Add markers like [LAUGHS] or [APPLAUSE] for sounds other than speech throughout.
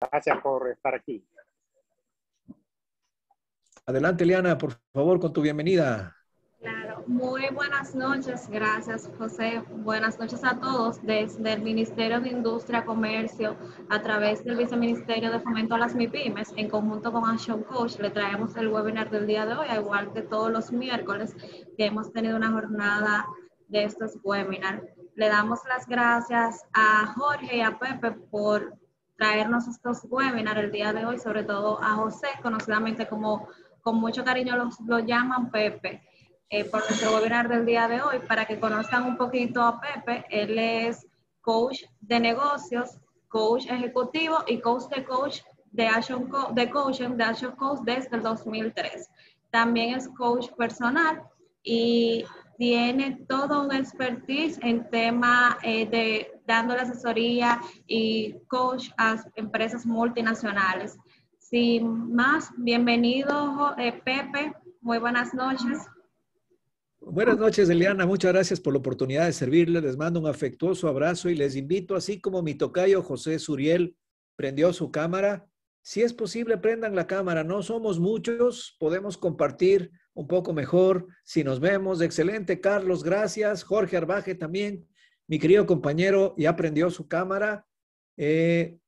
Gracias por estar aquí. Adelante, Eliana, por favor, con tu bienvenida. Claro, muy buenas noches, gracias José. Buenas noches a todos desde el Ministerio de Industria, Comercio, a través del Viceministerio de Fomento a las MIPIMES, en conjunto con Action Coach, le traemos el webinar del día de hoy, igual que todos los miércoles que hemos tenido una jornada de estos webinars. Le damos las gracias a Jorge y a Pepe por traernos estos webinars el día de hoy, sobre todo a José, conocidamente como con mucho cariño lo llaman Pepe, porque eh, por nuestro webinar del día de hoy, para que conozcan un poquito a Pepe. Él es coach de negocios, coach ejecutivo y coach de coach de Action, de coaching, de Action Coach desde el 2003. También es coach personal y tiene todo un expertise en tema eh, de dando la asesoría y coach a empresas multinacionales. Sin más, bienvenido eh, Pepe, muy buenas noches. Buenas noches, Eliana. Muchas gracias por la oportunidad de servirle. Les mando un afectuoso abrazo y les invito, así como mi tocayo José Suriel prendió su cámara, si es posible, prendan la cámara. No somos muchos, podemos compartir un poco mejor si nos vemos. Excelente, Carlos, gracias. Jorge Arbaje también. Mi querido compañero ya aprendió su cámara. Eh,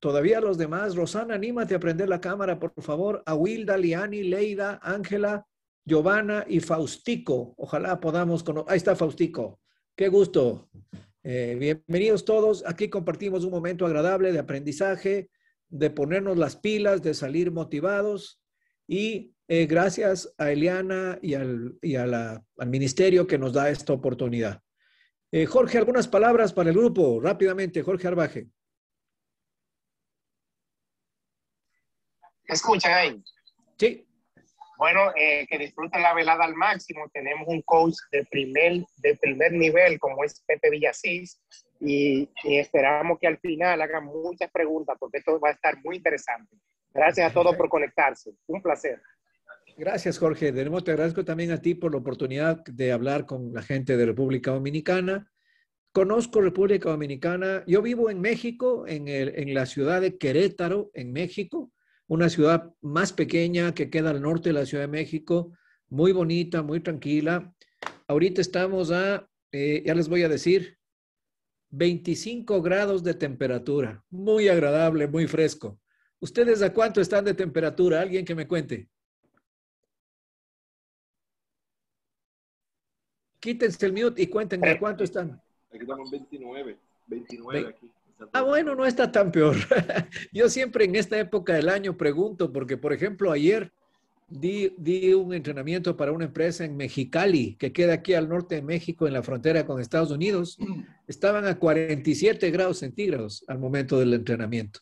todavía los demás. Rosana, anímate a aprender la cámara, por favor. A Wilda, Liani, Leida, Ángela, Giovanna y Faustico. Ojalá podamos conocer. Ahí está Faustico. Qué gusto. Eh, bienvenidos todos. Aquí compartimos un momento agradable de aprendizaje, de ponernos las pilas, de salir motivados. Y eh, gracias a Eliana y, al, y a al ministerio que nos da esta oportunidad. Eh, Jorge, algunas palabras para el grupo, rápidamente, Jorge Arbaje. ¿Escuchan ahí. Sí. Bueno, eh, que disfruten la velada al máximo. Tenemos un coach de primer, de primer nivel, como es Pepe Villasís, y, y esperamos que al final hagan muchas preguntas, porque esto va a estar muy interesante. Gracias a todos por conectarse. Un placer. Gracias, Jorge. De nuevo te agradezco también a ti por la oportunidad de hablar con la gente de República Dominicana. Conozco República Dominicana. Yo vivo en México, en, en la ciudad de Querétaro, en México, una ciudad más pequeña que queda al norte de la Ciudad de México, muy bonita, muy tranquila. Ahorita estamos a, eh, ya les voy a decir, 25 grados de temperatura. Muy agradable, muy fresco. ¿Ustedes a cuánto están de temperatura? Alguien que me cuente. Quítense el mute y cuéntenme cuánto están. Aquí estamos 29, 29 aquí. Ah, bueno, no está tan peor. [LAUGHS] Yo siempre en esta época del año pregunto, porque por ejemplo ayer di, di, un entrenamiento para una empresa en Mexicali, que queda aquí al norte de México, en la frontera con Estados Unidos. [CLEARS THROAT] Estaban a 47 grados centígrados al momento del entrenamiento.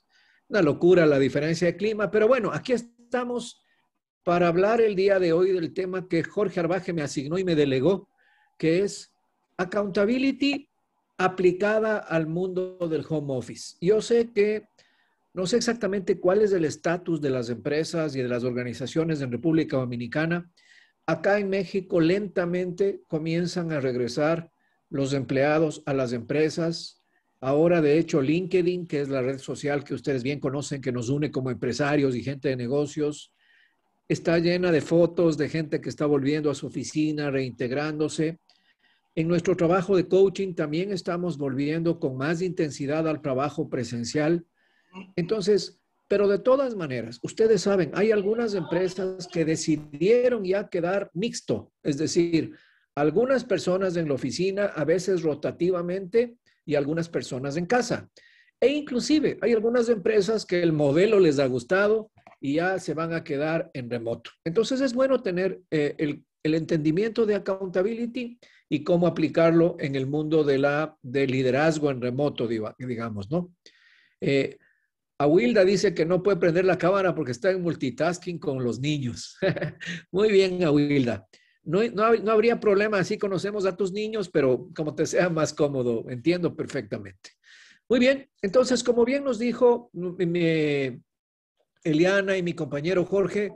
Una locura la diferencia de clima, pero bueno, aquí estamos para hablar el día de hoy del tema que Jorge Arbaje me asignó y me delegó que es accountability aplicada al mundo del home office. Yo sé que no sé exactamente cuál es el estatus de las empresas y de las organizaciones en República Dominicana. Acá en México lentamente comienzan a regresar los empleados a las empresas. Ahora, de hecho, LinkedIn, que es la red social que ustedes bien conocen, que nos une como empresarios y gente de negocios, está llena de fotos de gente que está volviendo a su oficina, reintegrándose. En nuestro trabajo de coaching también estamos volviendo con más intensidad al trabajo presencial. Entonces, pero de todas maneras, ustedes saben, hay algunas empresas que decidieron ya quedar mixto, es decir, algunas personas en la oficina, a veces rotativamente, y algunas personas en casa. E inclusive hay algunas empresas que el modelo les ha gustado y ya se van a quedar en remoto. Entonces es bueno tener eh, el, el entendimiento de accountability y cómo aplicarlo en el mundo de la, del liderazgo en remoto, digamos, ¿no? Eh, a Wilda dice que no puede prender la cámara porque está en multitasking con los niños. [LAUGHS] Muy bien, a Wilda. No, habría problema, así conocemos a tus niños, pero como te sea más cómodo, entiendo perfectamente. Muy bien, entonces, como bien nos dijo Eliana y mi compañero Jorge,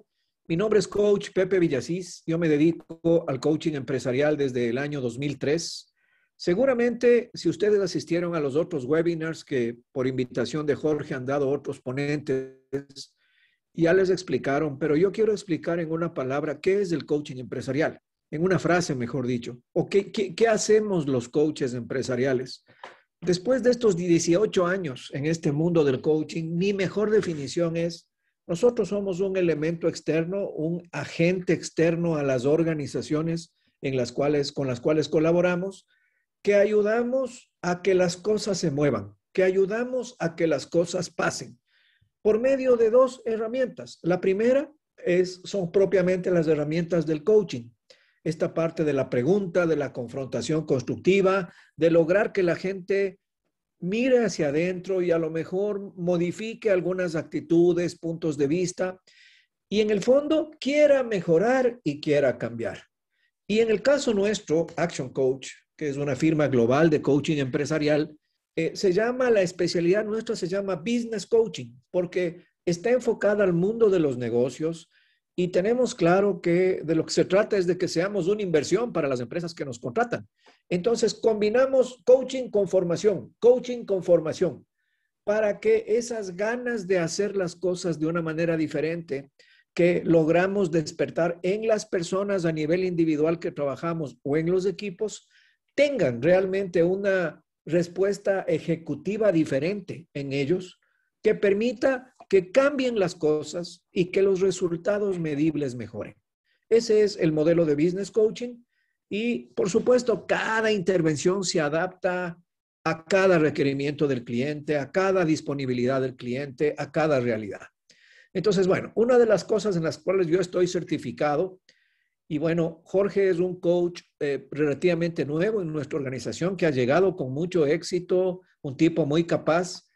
mi nombre es coach Pepe Villasís. Yo me dedico al coaching empresarial desde el año 2003. Seguramente, si ustedes asistieron a los otros webinars que por invitación de Jorge han dado otros ponentes, ya les explicaron, pero yo quiero explicar en una palabra qué es el coaching empresarial, en una frase, mejor dicho, o qué, hacemos los coaches empresariales. Después de estos 18 años en este mundo del coaching, mi mejor definición es nosotros somos un elemento externo, un agente externo a las organizaciones en las cuales, con las cuales colaboramos, que ayudamos a que las cosas se muevan, que ayudamos a que las cosas pasen, por medio de dos herramientas. La primera es, son propiamente las herramientas del coaching, esta parte de la pregunta, de la confrontación constructiva, de lograr que la gente mire hacia adentro y a lo mejor modifique algunas actitudes, puntos de vista y en el fondo quiera mejorar y quiera cambiar. Y en el caso nuestro, Action Coach, que es una firma global de coaching empresarial, eh, se llama, la especialidad nuestra se llama Business Coaching, porque está enfocada al mundo de los negocios, y tenemos claro que de lo que se trata es de que seamos una inversión para las empresas que nos contratan. Entonces, combinamos coaching con formación, coaching con formación, para que esas ganas de hacer las cosas de una manera diferente que logramos despertar en las personas a nivel individual que trabajamos o en los equipos, tengan realmente una respuesta ejecutiva diferente en ellos que permita que cambien las cosas y que los resultados medibles mejoren. Ese es el modelo de business coaching y, por supuesto, cada intervención se adapta a cada requerimiento del cliente, a cada disponibilidad del cliente, a cada realidad. Entonces, bueno, una de las cosas en las cuales yo estoy certificado, y bueno, Jorge es un coach eh, relativamente nuevo en nuestra organización que ha llegado con mucho éxito, un tipo muy capaz,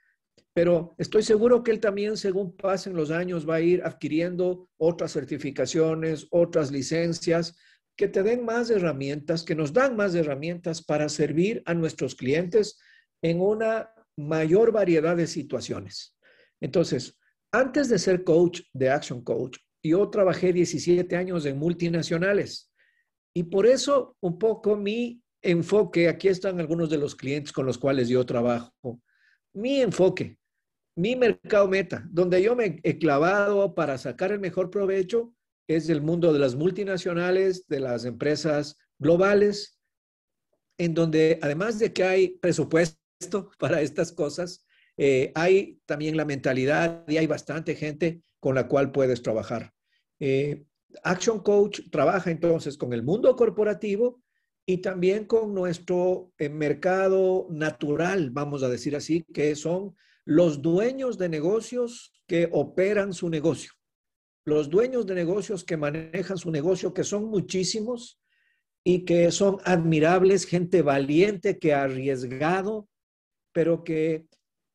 pero estoy seguro que él también, según pasen los años, va a ir adquiriendo otras certificaciones, otras licencias, que te den más herramientas, que nos dan más herramientas para servir a nuestros clientes en una mayor variedad de situaciones. Entonces, antes de ser coach de Action Coach, yo trabajé 17 años en multinacionales y por eso un poco mi enfoque, aquí están algunos de los clientes con los cuales yo trabajo, mi enfoque mi mercado meta, donde yo me he clavado para sacar el mejor provecho, es el mundo de las multinacionales, de las empresas globales, en donde además de que hay presupuesto [LAUGHS] para estas cosas, eh, hay también la mentalidad y hay bastante gente con la cual puedes trabajar. Eh, Action Coach trabaja entonces con el mundo corporativo y también con nuestro eh, mercado natural, vamos a decir así, que son los dueños de negocios que operan su negocio, los dueños de negocios que manejan su negocio, que son muchísimos y que son admirables, gente valiente que ha arriesgado, pero que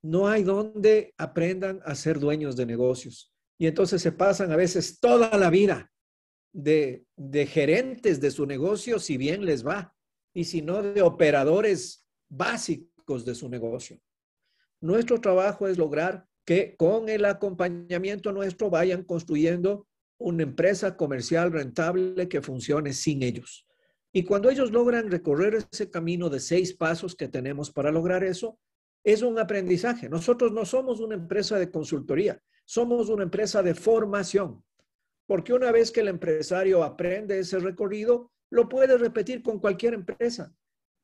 no hay donde aprendan a ser dueños de negocios. Y entonces se pasan a veces toda la vida de, de gerentes de su negocio, si bien les va, y si no, de operadores básicos de su negocio. Nuestro trabajo es lograr que con el acompañamiento nuestro vayan construyendo una empresa comercial rentable que funcione sin ellos. Y cuando ellos logran recorrer ese camino de seis pasos que tenemos para lograr eso, es un aprendizaje. Nosotros no somos una empresa de consultoría, somos una empresa de formación, porque una vez que el empresario aprende ese recorrido, lo puede repetir con cualquier empresa.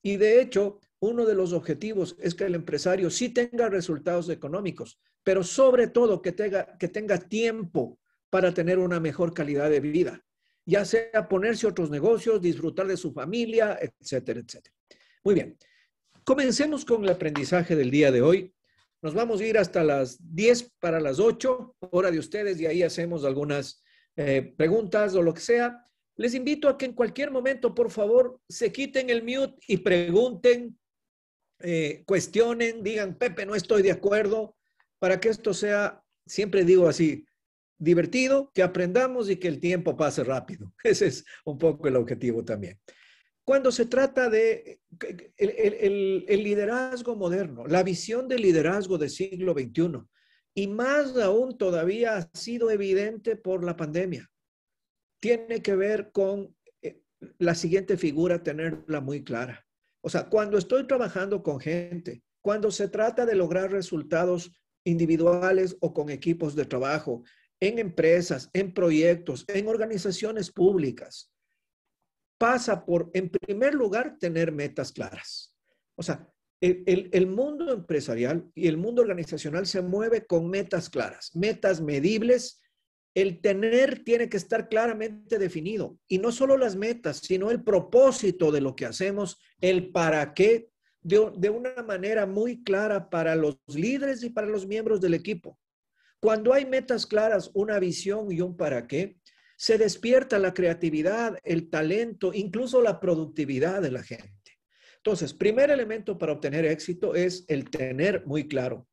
Y de hecho, uno de los objetivos es que el empresario sí tenga resultados económicos, pero sobre todo que tenga, que tenga tiempo para tener una mejor calidad de vida, ya sea ponerse otros negocios, disfrutar de su familia, etcétera, etcétera. Muy bien, comencemos con el aprendizaje del día de hoy. Nos vamos a ir hasta las 10 para las 8, hora de ustedes, y ahí hacemos algunas eh, preguntas o lo que sea les invito a que en cualquier momento, por favor, se quiten el mute y pregunten, eh, cuestionen, digan, Pepe, no estoy de acuerdo, para que esto sea, siempre digo así, divertido, que aprendamos y que el tiempo pase rápido. [LAUGHS] Ese es un poco el objetivo también. Cuando se trata de eh, el, liderazgo moderno, la visión del liderazgo del siglo XXI, y más aún todavía ha sido evidente por la pandemia tiene que ver con eh, la siguiente figura, tenerla muy clara. O sea, cuando estoy trabajando con gente, cuando se trata de lograr resultados individuales o con equipos de trabajo, en empresas, en proyectos, en organizaciones públicas, pasa por, en primer lugar, tener metas claras. O sea, el, mundo empresarial y el mundo organizacional se mueve con metas claras, metas medibles el tener tiene que estar claramente definido y no solo las metas, sino el propósito de lo que hacemos, el para qué, de, de una manera muy clara para los líderes y para los miembros del equipo. Cuando hay metas claras, una visión y un para qué, se despierta la creatividad, el talento, incluso la productividad de la gente. Entonces, primer elemento para obtener éxito es el tener muy claro.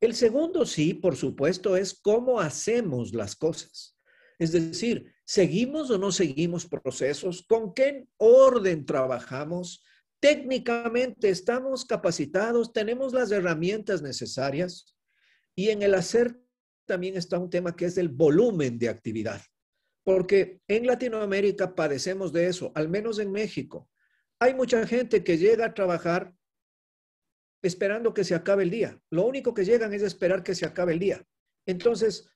El segundo sí, por supuesto, es cómo hacemos las cosas. Es decir, ¿seguimos o no seguimos procesos? ¿Con qué orden trabajamos? Técnicamente estamos capacitados, tenemos las herramientas necesarias y en el hacer también está un tema que es el volumen de actividad, porque en Latinoamérica padecemos de eso, al menos en México. Hay mucha gente que llega a trabajar esperando que se acabe el día. Lo único que llegan es esperar que se acabe el día. Entonces,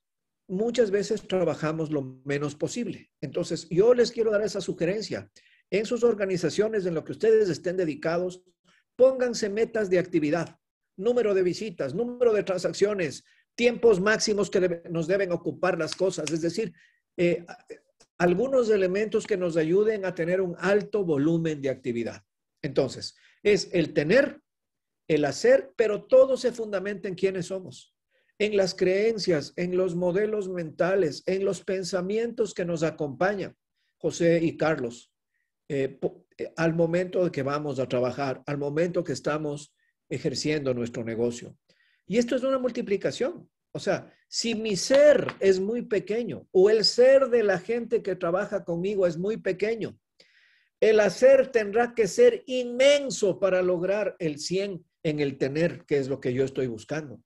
muchas veces trabajamos lo menos posible. Entonces, yo les quiero dar esa sugerencia. En sus organizaciones, en lo que ustedes estén dedicados, pónganse metas de actividad, número de visitas, número de transacciones, tiempos máximos que nos deben ocupar las cosas. Es decir, eh, algunos elementos que nos ayuden a tener un alto volumen de actividad. Entonces, es el tener el hacer, pero todo se fundamenta en quiénes somos, en las creencias, en los modelos mentales, en los pensamientos que nos acompañan, José y Carlos, eh, eh, al momento que vamos a trabajar, al momento que estamos ejerciendo nuestro negocio. Y esto es una multiplicación. O sea, si mi ser es muy pequeño o el ser de la gente que trabaja conmigo es muy pequeño, el hacer tendrá que ser inmenso para lograr el 100 en el tener, que es lo que yo estoy buscando.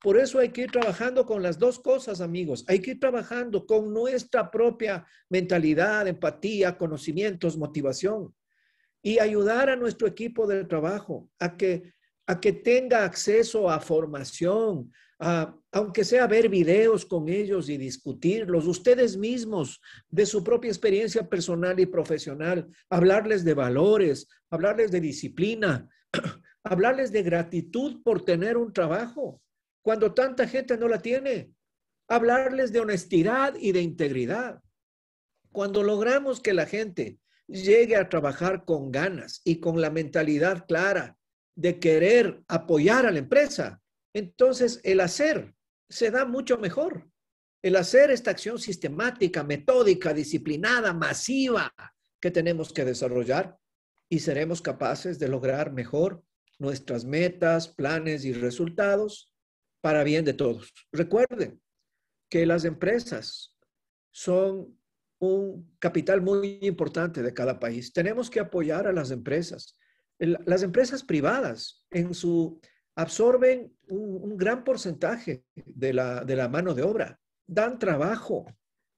Por eso hay que ir trabajando con las dos cosas, amigos. Hay que ir trabajando con nuestra propia mentalidad, empatía, conocimientos, motivación y ayudar a nuestro equipo de trabajo a que, a que tenga acceso a formación, aunque sea ver videos con ellos y discutirlos, ustedes mismos de su propia experiencia personal y profesional, hablarles de valores, hablarles de disciplina, [CLEARS THROAT] hablarles de gratitud por tener un trabajo, cuando tanta gente no la tiene, hablarles de honestidad y de integridad. Cuando logramos que la gente llegue a trabajar con ganas y con la mentalidad clara de querer apoyar a la empresa, entonces el hacer se da mucho mejor. El hacer esta acción sistemática, metódica, disciplinada, masiva que tenemos que desarrollar y seremos capaces de lograr mejor nuestras metas, planes y resultados para bien de todos. Recuerden que las empresas son un capital muy importante de cada país. Tenemos que apoyar a las empresas. Las empresas privadas absorben un, gran porcentaje de la mano de obra, dan trabajo.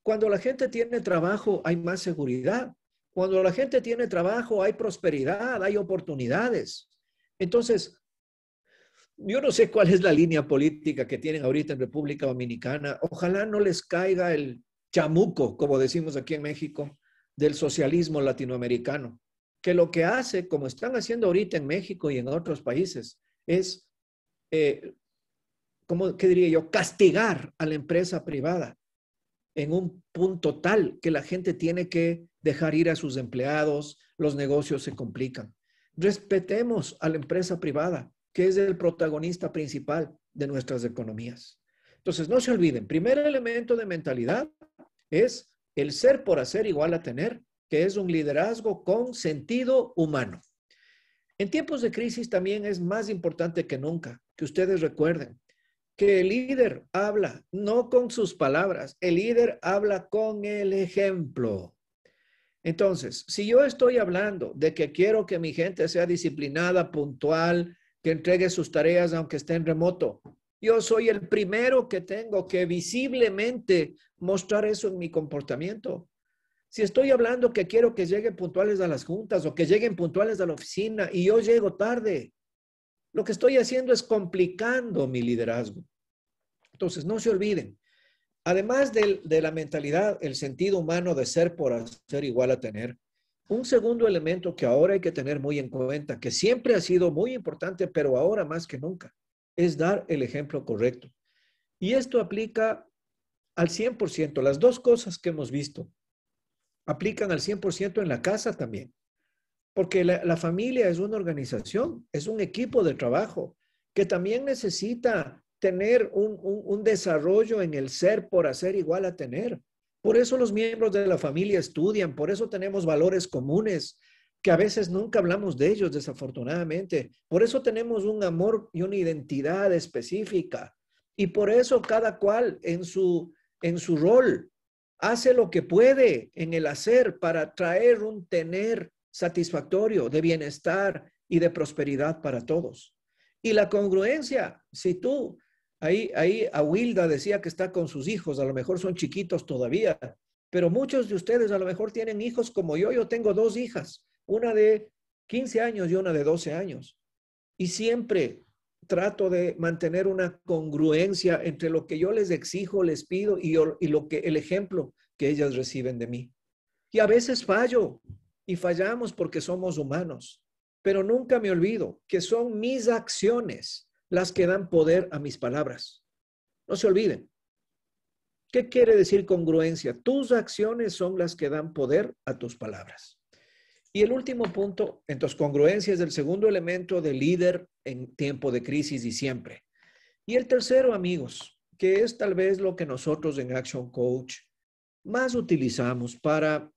Cuando la gente tiene trabajo hay más seguridad. Cuando la gente tiene trabajo hay prosperidad, hay oportunidades. Entonces, yo no sé cuál es la línea política que tienen ahorita en República Dominicana. Ojalá no les caiga el chamuco, como decimos aquí en México, del socialismo latinoamericano, que lo que hace, como están haciendo ahorita en México y en otros países, es, eh, ¿cómo, ¿qué diría yo?, castigar a la empresa privada en un punto tal que la gente tiene que dejar ir a sus empleados, los negocios se complican. Respetemos a la empresa privada, que es el protagonista principal de nuestras economías. Entonces, no se olviden, primer elemento de mentalidad es el ser por hacer igual a tener, que es un liderazgo con sentido humano. En tiempos de crisis también es más importante que nunca que ustedes recuerden que el líder habla no con sus palabras, el líder habla con el ejemplo. Entonces, si yo estoy hablando de que quiero que mi gente sea disciplinada, puntual, que entregue sus tareas aunque esté en remoto, yo soy el primero que tengo que visiblemente mostrar eso en mi comportamiento. Si estoy hablando que quiero que lleguen puntuales a las juntas o que lleguen puntuales a la oficina y yo llego tarde, lo que estoy haciendo es complicando mi liderazgo. Entonces, no se olviden, además de la mentalidad, el sentido humano de ser por hacer igual a tener, un segundo elemento que ahora hay que tener muy en cuenta, que siempre ha sido muy importante, pero ahora más que nunca, es dar el ejemplo correcto. Y esto aplica al 100%. Las dos cosas que hemos visto aplican al 100% en la casa también. Porque la familia es una organización, es un equipo de trabajo que también necesita tener un, desarrollo en el ser por hacer igual a tener. Por eso los miembros de la familia estudian, por eso tenemos valores comunes, que a veces nunca hablamos de ellos, desafortunadamente. Por eso tenemos un amor y una identidad específica. Y por eso cada cual en su, en su rol hace lo que puede en el hacer para traer un tener satisfactorio de bienestar y de prosperidad para todos. Y la congruencia, si tú Ahí, ahí a Wilda decía que está con sus hijos, a lo mejor son chiquitos todavía, pero muchos de ustedes a lo mejor tienen hijos como yo. Yo tengo dos hijas, una de 15 años y una de 12 años. Y siempre trato de mantener una congruencia entre lo que yo les exijo, les pido y, y lo que el ejemplo que ellas reciben de mí. Y a veces fallo y fallamos porque somos humanos, pero nunca me olvido que son mis acciones las que dan poder a mis palabras. No se olviden. ¿Qué quiere decir congruencia? Tus acciones son las que dan poder a tus palabras. Y el último punto, entonces congruencia es el segundo elemento de líder en tiempo de crisis y siempre. Y el tercero, amigos, que es tal vez lo que nosotros en Action Coach más utilizamos para, en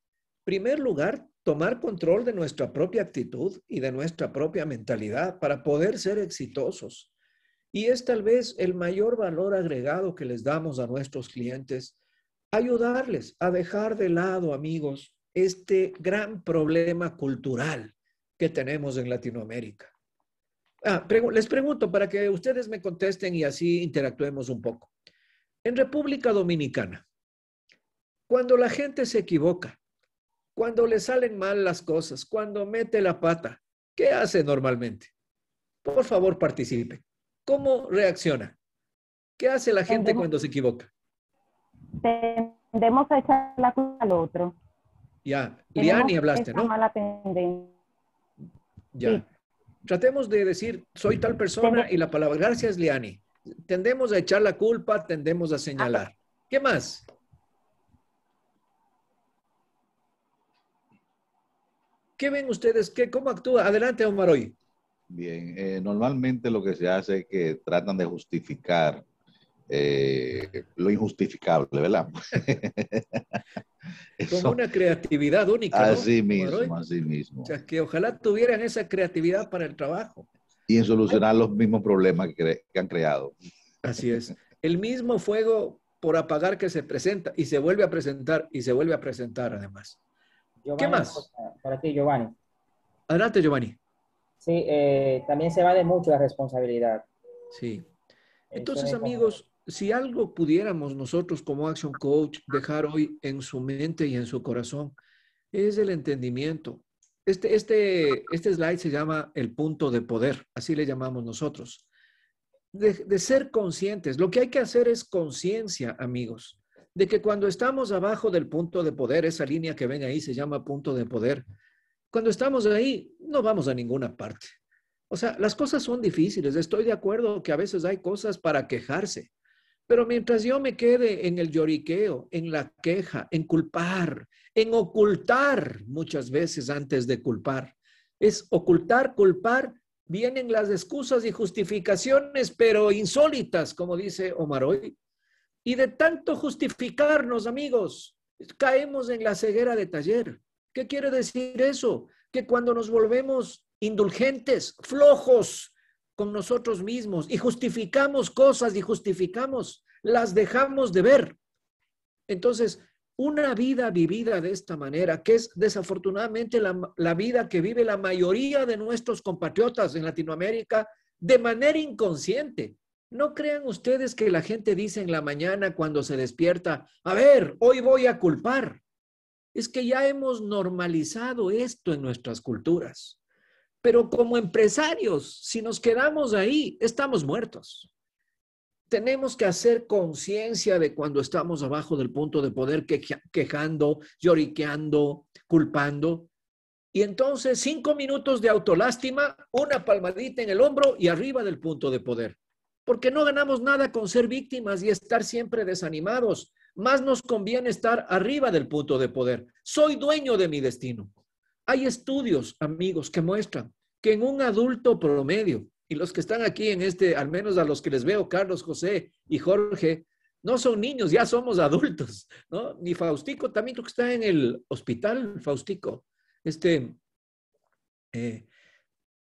primer lugar, tomar control de nuestra propia actitud y de nuestra propia mentalidad para poder ser exitosos y es tal vez el mayor valor agregado que les damos a nuestros clientes, ayudarles a dejar de lado, amigos, este gran problema cultural que tenemos en Latinoamérica. Ah, les pregunto para que ustedes me contesten y así interactuemos un poco. En República Dominicana, cuando la gente se equivoca, cuando le salen mal las cosas, cuando mete la pata, ¿qué hace normalmente? Por favor, participen. ¿Cómo reacciona? ¿Qué hace la gente cuando se equivoca? Tendemos a echar la culpa al otro. Ya, Liani hablaste, ¿no? mala tendencia. Ya. Tratemos de decir, soy tal persona y la palabra gracias Liani. Tendemos a echar la culpa, tendemos a señalar. ¿Qué más? ¿Qué ven ustedes? ¿Cómo actúa? Adelante, Omar, hoy. Bien, eh, normalmente lo que se hace es que tratan de justificar eh, lo injustificable, ¿verdad? [LAUGHS] Con una creatividad única. ¿no? Así mismo, así mismo. O sea, que ojalá tuvieran esa creatividad para el trabajo. Y en solucionar los mismos problemas que, han creado. Así es. [LAUGHS] El mismo fuego por apagar que se presenta y se vuelve a presentar y se vuelve a presentar además. ¿Qué más? Para ti, Giovanni. Adelante, Giovanni. Sí, eh, también se vale mucho la responsabilidad. Sí. Entonces, amigos, si algo pudiéramos nosotros como Action Coach dejar hoy en su mente y en su corazón, es el entendimiento. Este, este, este slide se llama el punto de poder, así le llamamos nosotros. de ser conscientes. Lo que hay que hacer es conciencia, amigos, de que cuando estamos abajo del punto de poder, esa línea que ven ahí se llama punto de poder, cuando estamos ahí, no vamos a ninguna parte. O sea, las cosas son difíciles. Estoy de acuerdo que a veces hay cosas para quejarse. Pero mientras yo me quede en el lloriqueo, en la queja, en culpar, en ocultar muchas veces antes de culpar, es ocultar, culpar, vienen las excusas y justificaciones, pero insólitas, como dice Omar hoy. Y de tanto justificarnos, amigos, caemos en la ceguera de taller. ¿Qué quiere decir eso? Que cuando nos volvemos indulgentes, flojos con nosotros mismos y justificamos cosas y justificamos, las dejamos de ver. Entonces, una vida vivida de esta manera, que es desafortunadamente la, la, vida que vive la mayoría de nuestros compatriotas en Latinoamérica de manera inconsciente. No crean ustedes que la gente dice en la mañana cuando se despierta, a ver, hoy voy a culpar es que ya hemos normalizado esto en nuestras culturas. Pero como empresarios, si nos quedamos ahí, estamos muertos. Tenemos que hacer conciencia de cuando estamos abajo del punto de poder, quejando, lloriqueando, culpando. Y entonces cinco minutos de autolástima, una palmadita en el hombro y arriba del punto de poder. Porque no ganamos nada con ser víctimas y estar siempre desanimados más nos conviene estar arriba del punto de poder. Soy dueño de mi destino. Hay estudios, amigos, que muestran que en un adulto promedio, y los que están aquí en este, al menos a los que les veo, Carlos, José y Jorge, no son niños, ya somos adultos, ¿no? Ni Faustico, también creo que está en el hospital, Faustico. Este, eh,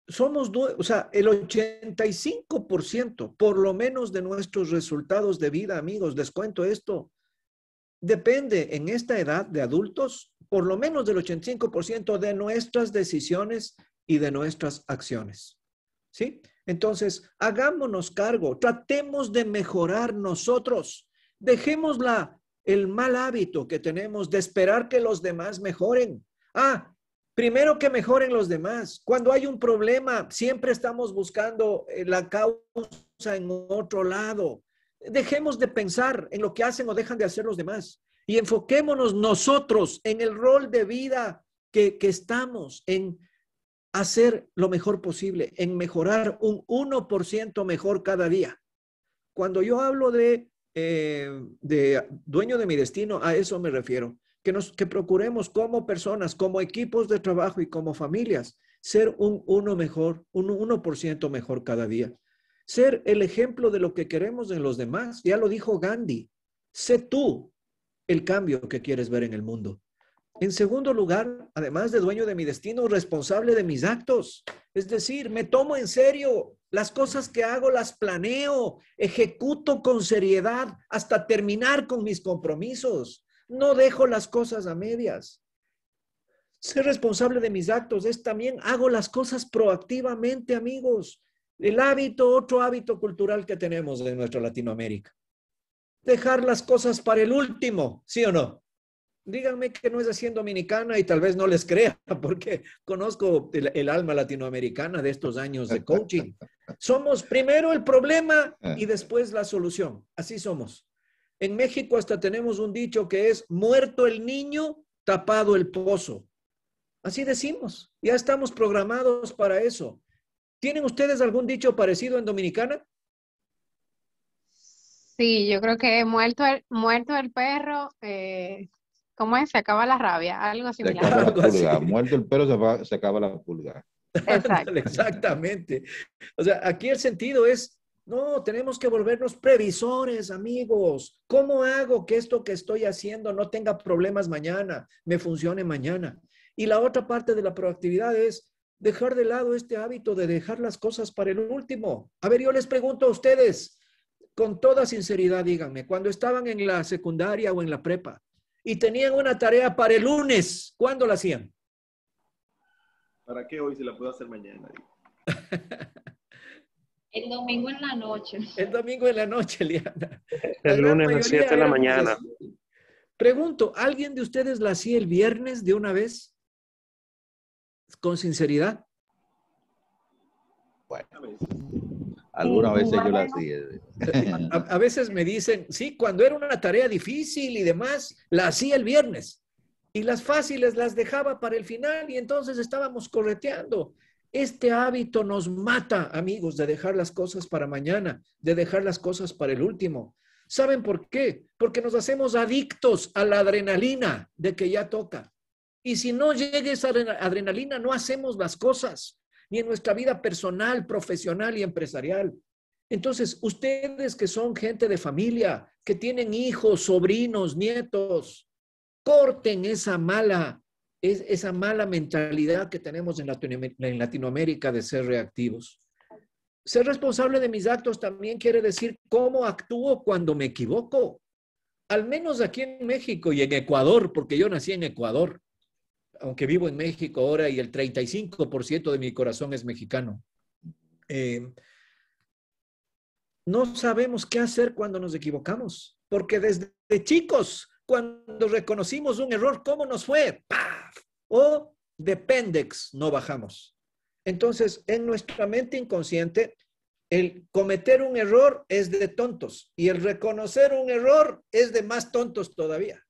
somos, o sea, el 85% por lo menos de nuestros resultados de vida, amigos, les cuento esto, depende en esta edad de adultos por lo menos del 85% de nuestras decisiones y de nuestras acciones. ¿Sí? Entonces, hagámonos cargo, tratemos de mejorar nosotros. Dejemos el mal hábito que tenemos de esperar que los demás mejoren. Ah, primero que mejoren los demás. Cuando hay un problema, siempre estamos buscando eh, la causa en otro lado. Dejemos de pensar en lo que hacen o dejan de hacer los demás y enfoquémonos nosotros en el rol de vida que, estamos, en hacer lo mejor posible, en mejorar un 1% mejor cada día. Cuando yo hablo eh, de, dueño de mi destino, a eso me refiero, que, nos, que procuremos como personas, como equipos de trabajo y como familias, ser un mejor, un 1% mejor cada día ser el ejemplo de lo que queremos en los demás. Ya lo dijo Gandhi, sé tú el cambio que quieres ver en el mundo. En segundo lugar, además de dueño de mi destino, responsable de mis actos. Es decir, me tomo en serio las cosas que hago, las planeo, ejecuto con seriedad hasta terminar con mis compromisos. No dejo las cosas a medias. Ser responsable de mis actos es también hago las cosas proactivamente, amigos el hábito, otro hábito cultural que tenemos en nuestra Latinoamérica. Dejar las cosas para el último, ¿sí o no? Díganme que no es así Dominicana y tal vez no les crea, [LAUGHS] porque conozco el, el, alma latinoamericana de estos años de coaching. Somos primero el problema y después la solución. Así somos. En México hasta tenemos un dicho que es muerto el niño, tapado el pozo. Así decimos. Ya estamos programados para eso. ¿Tienen ustedes algún dicho parecido en Dominicana? Sí, yo creo que muerto el, muerto perro, eh, ¿cómo es? Se acaba la rabia, algo similar. Muerto el perro, se, acaba la pulga. Exactamente. O sea, aquí el sentido es, no, tenemos que volvernos previsores, amigos. ¿Cómo hago que esto que estoy haciendo no tenga problemas mañana, me funcione mañana? Y la otra parte de la proactividad es, dejar de lado este hábito de dejar las cosas para el último. A ver, yo les pregunto a ustedes, con toda sinceridad, díganme, cuando estaban en la secundaria o en la prepa y tenían una tarea para el lunes, ¿cuándo la hacían? ¿Para qué hoy se la puedo hacer mañana? [LAUGHS] el domingo en la noche. El domingo en la noche, Liana. El lunes a las 7 de la mañana. Pregunto, ¿alguien de ustedes la hacía el viernes de una vez? con sinceridad? Bueno, algunas veces yo hacía. A, a, veces me dicen, sí, cuando era una tarea difícil y demás, la hacía el viernes. Y las fáciles las dejaba para el final y entonces estábamos correteando. Este hábito nos mata, amigos, de dejar las cosas para mañana, de dejar las cosas para el último. ¿Saben por qué? Porque nos hacemos adictos a la adrenalina de que ya toca. Y si no llega esa adrenalina, no hacemos las cosas, ni en nuestra vida personal, profesional y empresarial. Entonces, ustedes que son gente de familia, que tienen hijos, sobrinos, nietos, corten esa mala, esa mala mentalidad que tenemos en, en Latinoamérica de ser reactivos. Ser responsable de mis actos también quiere decir cómo actúo cuando me equivoco. Al menos aquí en México y en Ecuador, porque yo nací en Ecuador aunque vivo en México ahora y el 35% de mi corazón es mexicano. Eh, no sabemos qué hacer cuando nos equivocamos, porque desde chicos, cuando reconocimos un error, ¿cómo nos fue? ¡Paf! O de pendex no bajamos. Entonces, en nuestra mente inconsciente, el cometer un error es de tontos y el reconocer un error es de más tontos todavía.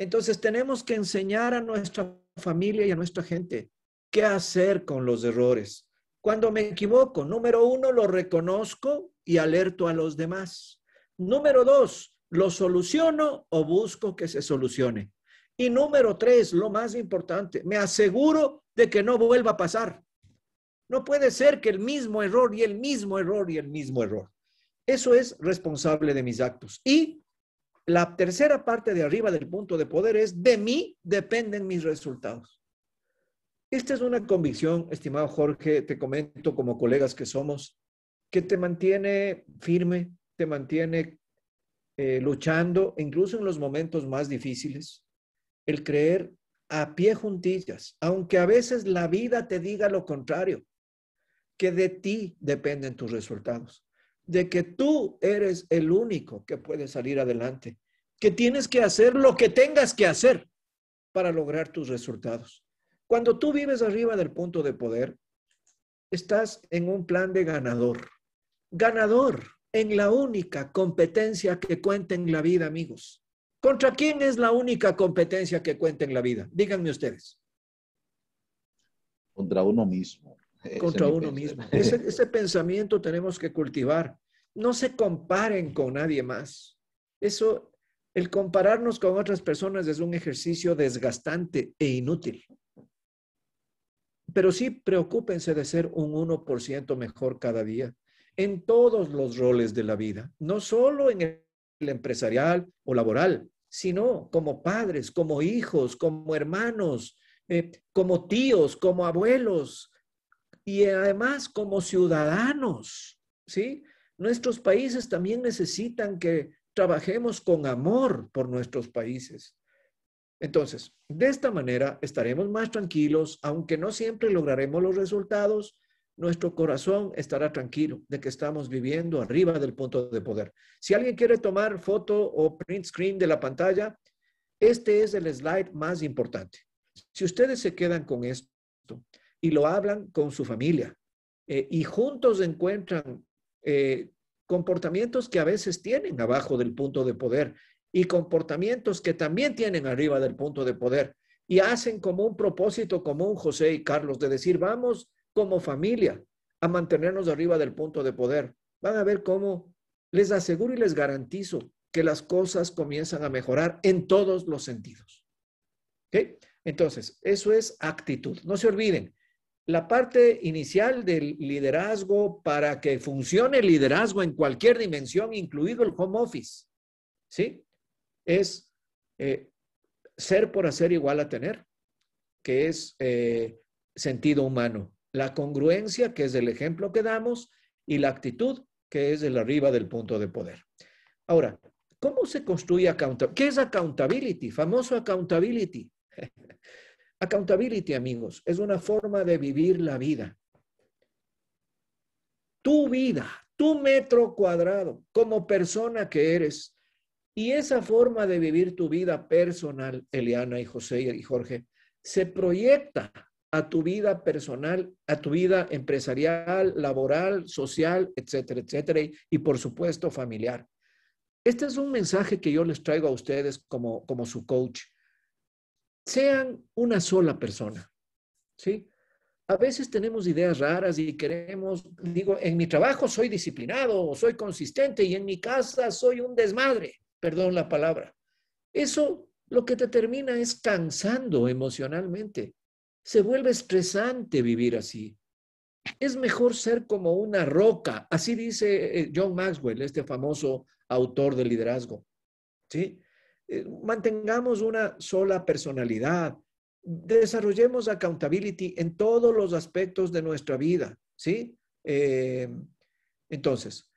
Entonces tenemos que enseñar a nuestra familia y a nuestra gente. ¿Qué hacer con los errores? Cuando me equivoco, número uno, lo reconozco y alerto a los demás. Número dos, lo soluciono o busco que se solucione. Y número tres, lo más importante, me aseguro de que no vuelva a pasar. No puede ser que el mismo error y el mismo error y el mismo error. Eso es responsable de mis actos. Y la tercera parte de arriba del punto de poder es, de mí dependen mis resultados. Esta es una convicción, estimado Jorge, te comento como colegas que somos, que te mantiene firme, te mantiene eh, luchando, incluso en los momentos más difíciles, el creer a pie juntillas, aunque a veces la vida te diga lo contrario, que de ti dependen tus resultados de que tú eres el único que puede salir adelante, que tienes que hacer lo que tengas que hacer para lograr tus resultados. Cuando tú vives arriba del punto de poder, estás en un plan de ganador. Ganador en la única competencia que cuenta en la vida, amigos. ¿Contra quién es la única competencia que cuenta en la vida? Díganme ustedes. Contra uno mismo contra uno mismo. Ese, pensamiento tenemos que cultivar. No se comparen con nadie más. Eso, el compararnos con otras personas es un ejercicio desgastante e inútil. Pero sí preocúpense de ser un 1% mejor cada día en todos los roles de la vida, no solo en el empresarial o laboral, sino como padres, como hijos, como hermanos, eh, como tíos, como abuelos, y además como ciudadanos, ¿sí? Nuestros países también necesitan que trabajemos con amor por nuestros países. Entonces, de esta manera estaremos más tranquilos, aunque no siempre lograremos los resultados, nuestro corazón estará tranquilo de que estamos viviendo arriba del punto de poder. Si alguien quiere tomar foto o print screen de la pantalla, este es el slide más importante. Si ustedes se quedan con esto, y lo hablan con su familia. Eh, y juntos encuentran eh, comportamientos que a veces tienen abajo del punto de poder y comportamientos que también tienen arriba del punto de poder. Y hacen como un propósito común José y Carlos de decir, vamos como familia a mantenernos arriba del punto de poder. Van a ver cómo les aseguro y les garantizo que las cosas comienzan a mejorar en todos los sentidos. Entonces, eso es actitud. No se olviden, la parte inicial del liderazgo para que funcione el liderazgo en cualquier dimensión, incluido el home office, ¿sí? Es eh, ser por hacer igual a tener, que es eh, sentido humano, la congruencia, que es el ejemplo que damos, y la actitud, que es el arriba del punto de poder. Ahora, ¿cómo se construye accountability? ¿Qué es accountability? Famoso accountability. [LAUGHS] Accountability, amigos, es una forma de vivir la vida. Tu vida, tu metro cuadrado, como persona que eres. Y esa forma de vivir tu vida personal, Eliana y José y Jorge, se proyecta a tu vida personal, a tu vida empresarial, laboral, social, etcétera, etcétera, y, por supuesto familiar. Este es un mensaje que yo les traigo a ustedes como, como su coach sean una sola persona, ¿sí? A veces tenemos ideas raras y queremos, digo, en mi trabajo soy disciplinado, soy consistente y en mi casa soy un desmadre, perdón la palabra. Eso lo que te termina es cansando emocionalmente. Se vuelve estresante vivir así. Es mejor ser como una roca, así dice eh, John Maxwell, este famoso autor de liderazgo. ¿Sí? Eh, mantengamos una sola personalidad, desarrollemos accountability en todos los aspectos de nuestra vida, ¿sí? Eh, entonces,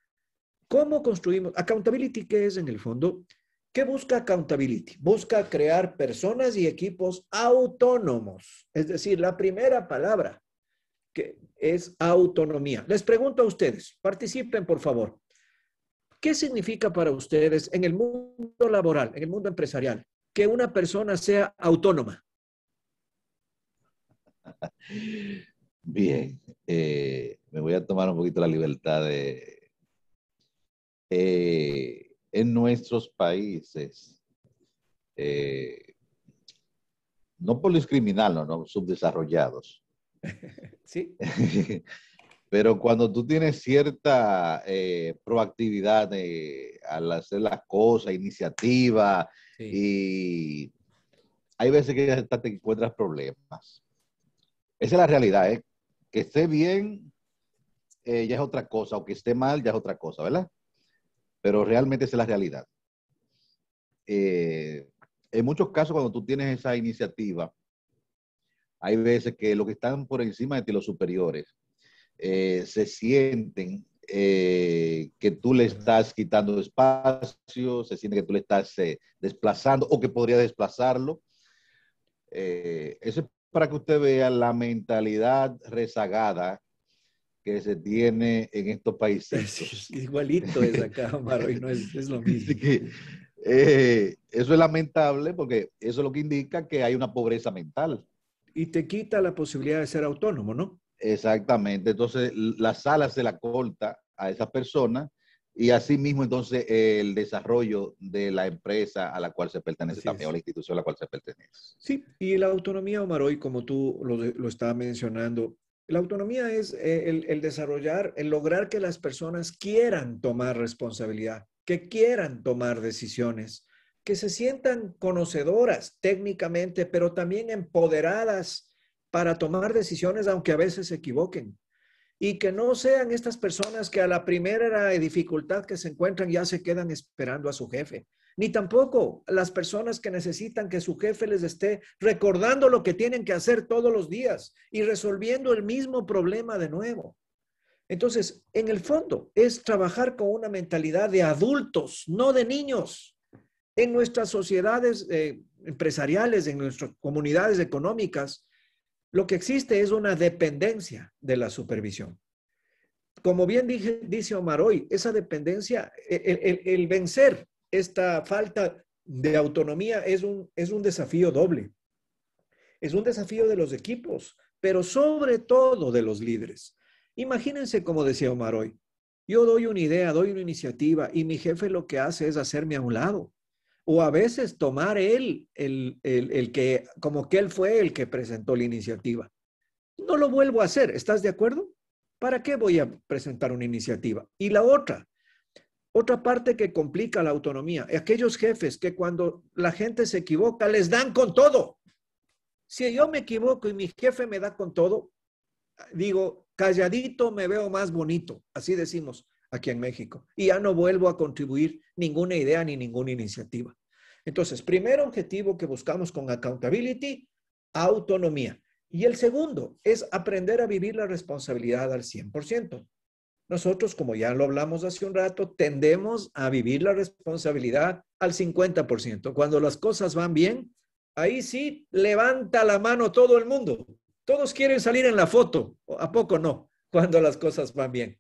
¿cómo construimos? Accountability, ¿qué es en el fondo? ¿Qué busca accountability? Busca crear personas y equipos autónomos. Es decir, la primera palabra que es autonomía. Les pregunto a ustedes, participen por favor. ¿Qué significa para ustedes en el mundo laboral, en el mundo empresarial, que una persona sea autónoma? [LAUGHS] Bien, eh, me voy a tomar un poquito la libertad de... Eh, en nuestros países, eh, no por criminales, ¿no? subdesarrollados. [LAUGHS] Sí. [LAUGHS] Pero cuando tú tienes cierta eh, proactividad eh, al hacer las cosas, iniciativa, y hay veces que ya te encuentras problemas. Esa es la realidad, ¿eh? Que esté bien eh, ya es otra cosa, o que esté mal ya es otra cosa, ¿verdad? Pero realmente es la realidad. en muchos casos, cuando tú tienes esa iniciativa, hay veces que lo que están por encima de ti, los superiores, eh, se sienten eh, que tú le estás quitando espacio, se siente que tú le estás eh, desplazando o que podría desplazarlo. eso es para que usted vea la mentalidad rezagada que se tiene en estos países. [LAUGHS] igualito es acá, Maro, y no es, lo [LAUGHS] mismo. eso es lamentable porque eso es lo que indica que hay una pobreza mental. Y te quita la posibilidad de ser autónomo, ¿no? Exactamente. Entonces, la sala se la corta a esa persona y asimismo entonces el desarrollo de la empresa a la cual se pertenece también, o la institución a la cual se pertenece. Sí, y la autonomía, Omaroy, como tú lo, lo estabas mencionando, la autonomía es eh, el, desarrollar, el lograr que las personas quieran tomar responsabilidad, que quieran tomar decisiones, que se sientan conocedoras técnicamente, pero también empoderadas para tomar decisiones, aunque a veces se equivoquen. Y que no sean estas personas que a la primera dificultad que se encuentran ya se quedan esperando a su jefe. Ni tampoco las personas que necesitan que su jefe les esté recordando lo que tienen que hacer todos los días y resolviendo el mismo problema de nuevo. Entonces, en el fondo, es trabajar con una mentalidad de adultos, no de niños. En nuestras sociedades eh, empresariales, en nuestras comunidades económicas, lo que existe es una dependencia de la supervisión. Como bien dice Omar hoy, esa dependencia, e, e, el, vencer esta falta de autonomía es un, es un desafío doble. Es un desafío de los equipos, pero sobre todo de los líderes. Imagínense, como decía Omar hoy, yo doy una idea, doy una iniciativa y mi jefe lo que hace es hacerme a un lado o a veces tomar él, el, el, que, como que él fue el que presentó la iniciativa. No lo vuelvo a hacer, ¿estás de acuerdo? ¿Para qué voy a presentar una iniciativa? Y la otra, otra parte que complica la autonomía, aquellos jefes que cuando la gente se equivoca les dan con todo. Si yo me equivoco y mi jefe me da con todo, digo, calladito me veo más bonito, así decimos aquí en México, y ya no vuelvo a contribuir ninguna idea ni ninguna iniciativa. Entonces, primer objetivo que buscamos con accountability, autonomía. Y el segundo es aprender a vivir la responsabilidad al 100%. Nosotros, como ya lo hablamos hace un rato, tendemos a vivir la responsabilidad al 50%. Cuando las cosas van bien, ahí sí levanta la mano todo el mundo. Todos quieren salir en la foto, ¿a poco no? Cuando las cosas van bien.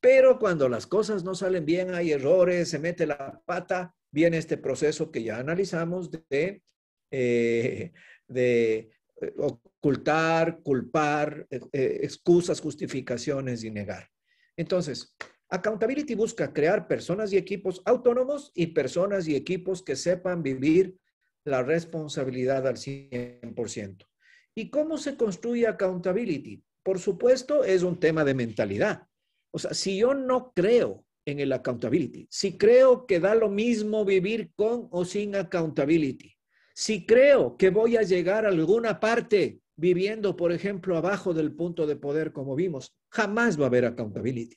Pero cuando las cosas no salen bien, hay errores, se mete la pata, viene este proceso que ya analizamos de, eh, eh, ocultar, culpar, eh, excusas, justificaciones y negar. Entonces, Accountability busca crear personas y equipos autónomos y personas y equipos que sepan vivir la responsabilidad al 100%. ¿Y cómo se construye accountability? Por supuesto, es un tema de mentalidad. O sea, si yo no creo en el accountability. Si creo que da lo mismo vivir con o sin accountability. Si creo que voy a llegar a alguna parte viviendo, por ejemplo, abajo del punto de poder como vimos, jamás va a haber accountability.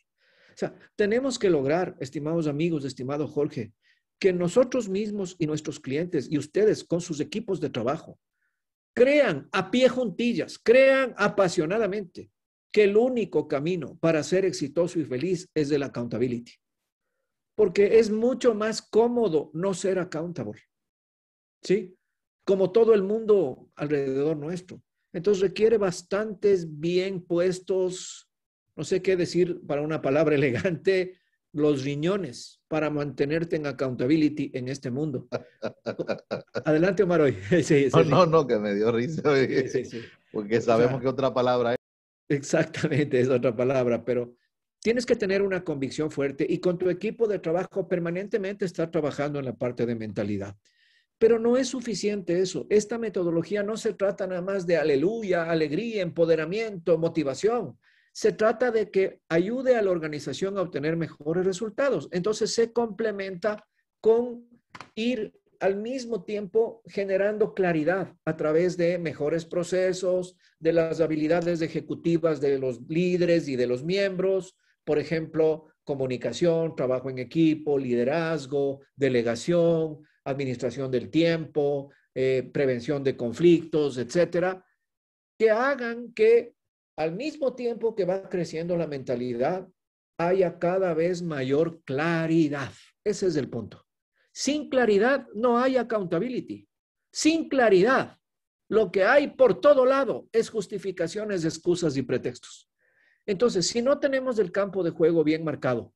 O sea, tenemos que lograr, estimados amigos, estimado Jorge, que nosotros mismos y nuestros clientes y ustedes con sus equipos de trabajo crean a pie juntillas, crean apasionadamente que el único camino para ser exitoso y feliz es el accountability. Porque es mucho más cómodo no ser accountable. ¿Sí? Como todo el mundo alrededor nuestro. Entonces requiere bastantes bien puestos, no sé qué decir para una palabra [LAUGHS] elegante, los riñones para mantenerte en accountability en este mundo. [LAUGHS] Adelante, Omar, hoy. [LAUGHS] Sí, no, no, que me dio risa. Porque sabemos que otra palabra es... Exactamente, es otra palabra, pero tienes que tener una convicción fuerte y con tu equipo de trabajo permanentemente estar trabajando en la parte de mentalidad. Pero no es suficiente eso. Esta metodología no se trata nada más de aleluya, alegría, empoderamiento, motivación. Se trata de que ayude a la organización a obtener mejores resultados. Entonces se complementa con ir al mismo tiempo generando claridad a través de mejores procesos, de las habilidades ejecutivas de los líderes y de los miembros, por ejemplo, comunicación, trabajo en equipo, liderazgo, delegación, administración del tiempo, eh, prevención de conflictos, etcétera, que hagan que al mismo tiempo que va creciendo la mentalidad, haya cada vez mayor claridad. Ese es el punto. Sin claridad no hay accountability. Sin claridad, lo que hay por todo lado es justificaciones, excusas y pretextos. Entonces, si no tenemos el campo de juego bien marcado,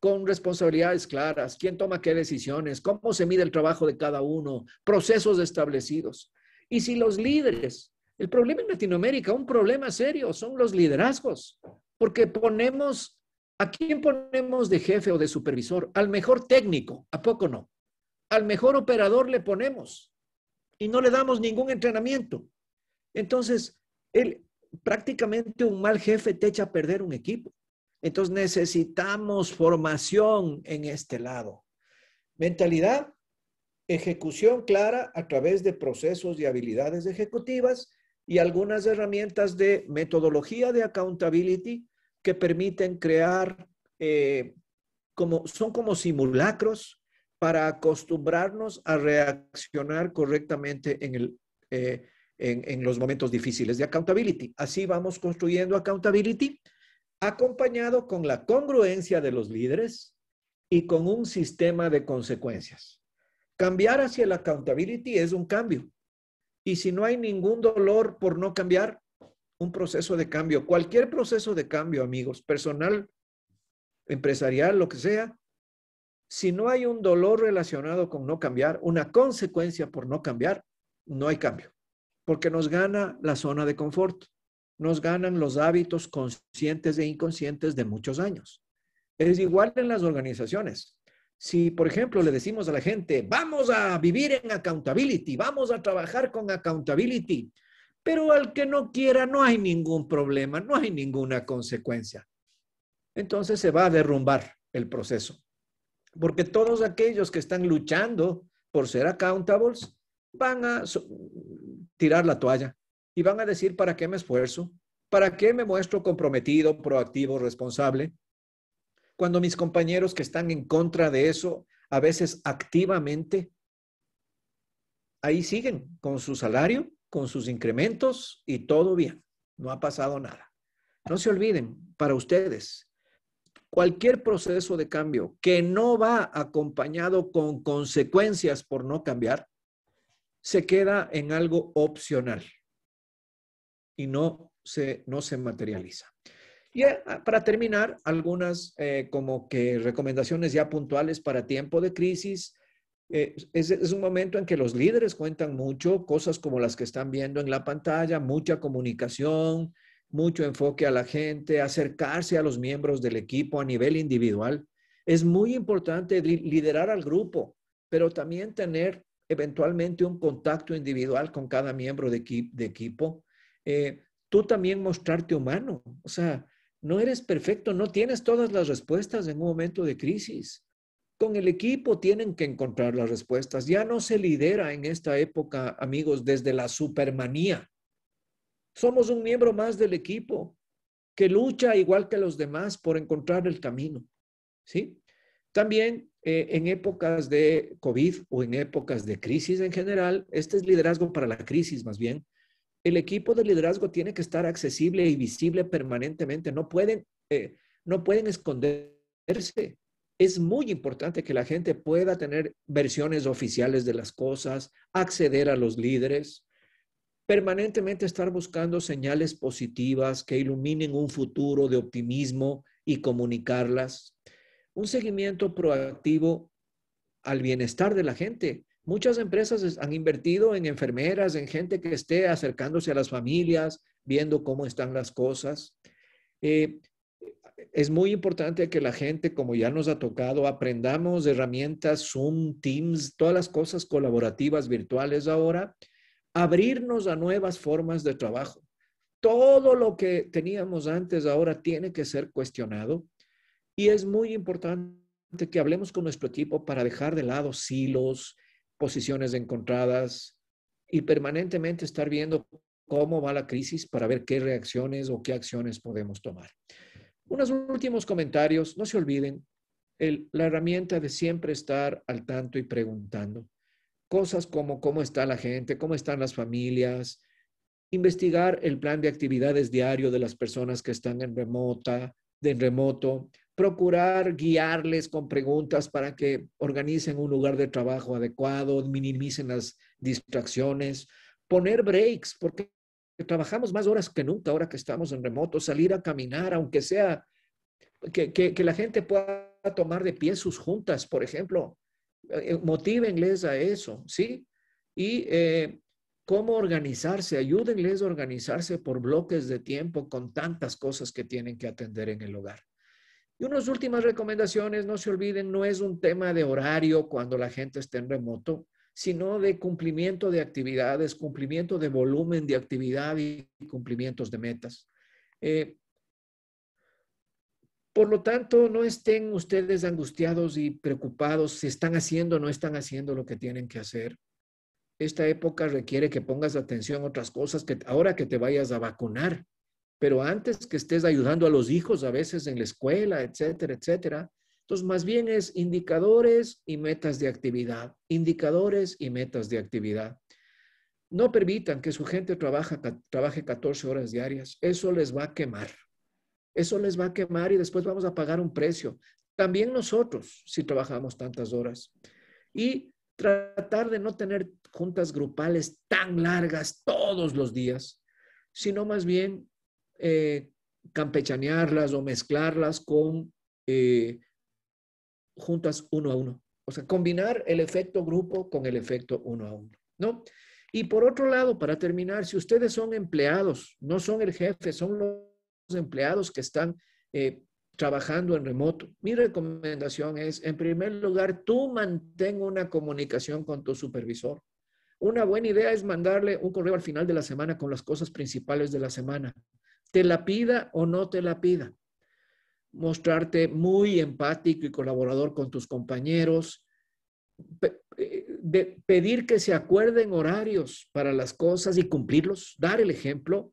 con responsabilidades claras, quién toma qué decisiones, cómo se mide el trabajo de cada uno, procesos establecidos. Y si los líderes, el problema en Latinoamérica, un problema serio, son los liderazgos, porque ponemos, ¿a quién ponemos de jefe o de supervisor? Al mejor técnico, ¿a poco no? al mejor operador le ponemos y no le damos ningún entrenamiento. Entonces, él, prácticamente un mal jefe te echa a perder un equipo. Entonces necesitamos formación en este lado. Mentalidad, ejecución clara a través de procesos y habilidades ejecutivas y algunas herramientas de metodología de accountability que permiten crear, eh, como, son como simulacros para acostumbrarnos a reaccionar correctamente en, el, eh, en, los momentos difíciles de accountability. Así vamos construyendo accountability acompañado con la congruencia de los líderes y con un sistema de consecuencias. Cambiar hacia el accountability es un cambio. Y si no hay ningún dolor por no cambiar, un proceso de cambio, cualquier proceso de cambio, amigos, personal, empresarial, lo que sea, si no hay un dolor relacionado con no cambiar, una consecuencia por no cambiar, no hay cambio, porque nos gana la zona de confort, nos ganan los hábitos conscientes e inconscientes de muchos años. Es igual en las organizaciones. Si, por ejemplo, le decimos a la gente, vamos a vivir en accountability, vamos a trabajar con accountability, pero al que no quiera no hay ningún problema, no hay ninguna consecuencia. Entonces se va a derrumbar el proceso. Porque todos aquellos que están luchando por ser accountables van a tirar la toalla y van a decir, ¿para qué me esfuerzo? ¿Para qué me muestro comprometido, proactivo, responsable? Cuando mis compañeros que están en contra de eso, a veces activamente, ahí siguen con su salario, con sus incrementos y todo bien. No ha pasado nada. No se olviden, para ustedes, Cualquier proceso de cambio que no va acompañado con consecuencias por no cambiar, se queda en algo opcional y no se, no se materializa. Y eh, para terminar, algunas eh, como que recomendaciones ya puntuales para tiempo de crisis. Eh, es, un momento en que los líderes cuentan mucho, cosas como las que están viendo en la pantalla, mucha comunicación, mucho enfoque a la gente, acercarse a los miembros del equipo a nivel individual. Es muy importante liderar al grupo, pero también tener eventualmente un contacto individual con cada miembro de, equipo. Eh, tú también mostrarte humano, o sea, no eres perfecto, no tienes todas las respuestas en un momento de crisis. Con el equipo tienen que encontrar las respuestas. Ya no se lidera en esta época, amigos, desde la supermanía somos un miembro más del equipo que lucha igual que los demás por encontrar el camino. ¿sí? También eh, en épocas de COVID o en épocas de crisis en general, este es liderazgo para la crisis más bien, el equipo de liderazgo tiene que estar accesible y visible permanentemente. No pueden, eh, no pueden esconderse. Es muy importante que la gente pueda tener versiones oficiales de las cosas, acceder a los líderes, permanentemente estar buscando señales positivas que iluminen un futuro de optimismo y comunicarlas. Un seguimiento proactivo al bienestar de la gente. Muchas empresas han invertido en enfermeras, en gente que esté acercándose a las familias, viendo cómo están las cosas. Eh, es muy importante que la gente, como ya nos ha tocado, aprendamos herramientas, Zoom, Teams, todas las cosas colaborativas virtuales ahora abrirnos a nuevas formas de trabajo. Todo lo que teníamos antes ahora tiene que ser cuestionado y es muy importante que hablemos con nuestro equipo para dejar de lado silos, posiciones encontradas y permanentemente estar viendo cómo va la crisis para ver qué reacciones o qué acciones podemos tomar. Unos últimos comentarios. No se olviden la herramienta de siempre estar al tanto y preguntando cosas como cómo está la gente, cómo están las familias, investigar el plan de actividades diario de las personas que están en remota, de remoto, procurar guiarles con preguntas para que organicen un lugar de trabajo adecuado, minimicen las distracciones, poner breaks, porque trabajamos más horas que nunca ahora que estamos en remoto, salir a caminar, aunque sea que la gente pueda tomar de pie sus juntas, por ejemplo, eh, motívenles a eso, ¿sí? Y eh, cómo organizarse, ayúdenles a organizarse por bloques de tiempo con tantas cosas que tienen que atender en el hogar. Y unas últimas recomendaciones, no se olviden, no es un tema de horario cuando la gente esté en remoto, sino de cumplimiento de actividades, cumplimiento de volumen de actividad y cumplimientos de metas. Eh, por lo tanto, no estén ustedes angustiados y preocupados si están haciendo o no están haciendo lo que tienen que hacer. Esta época requiere que pongas atención a otras cosas, que ahora que te vayas a vacunar, pero antes que estés ayudando a los hijos a veces en la escuela, etcétera, etcétera. Entonces, más bien es indicadores y metas de actividad, indicadores y metas de actividad. No permitan que su gente trabaje 14 horas diarias, eso les va a quemar. Eso les va a quemar y después vamos a pagar un precio. También nosotros, si trabajamos tantas horas. Y tratar de no tener juntas grupales tan largas todos los días, sino más bien eh, campechanearlas o mezclarlas con eh, juntas uno a uno. O sea, combinar el efecto grupo con el efecto uno a uno, ¿no? Y por otro lado, para terminar, si ustedes son empleados, no son el jefe, son los empleados que están eh, trabajando en remoto. Mi recomendación es, en primer lugar, tú mantén una comunicación con tu supervisor. Una buena idea es mandarle un correo al final de la semana con las cosas principales de la semana. Te la pida o no te la pida. Mostrarte muy empático y colaborador con tus compañeros. Eh, pedir que se acuerden horarios para las cosas y cumplirlos. Dar el ejemplo